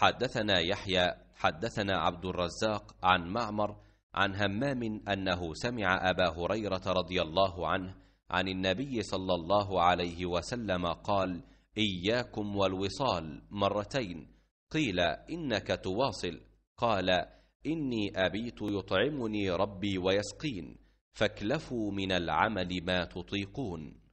حدثنا يحيى حدثنا عبد الرزاق عن معمر عن همام انه سمع ابا هريره رضي الله عنه عن النبي صلى الله عليه وسلم قال اياكم والوصال مرتين قيل انك تواصل قال اني ابيت يطعمني ربي ويسقين فاكلفوا من العمل ما تطيقون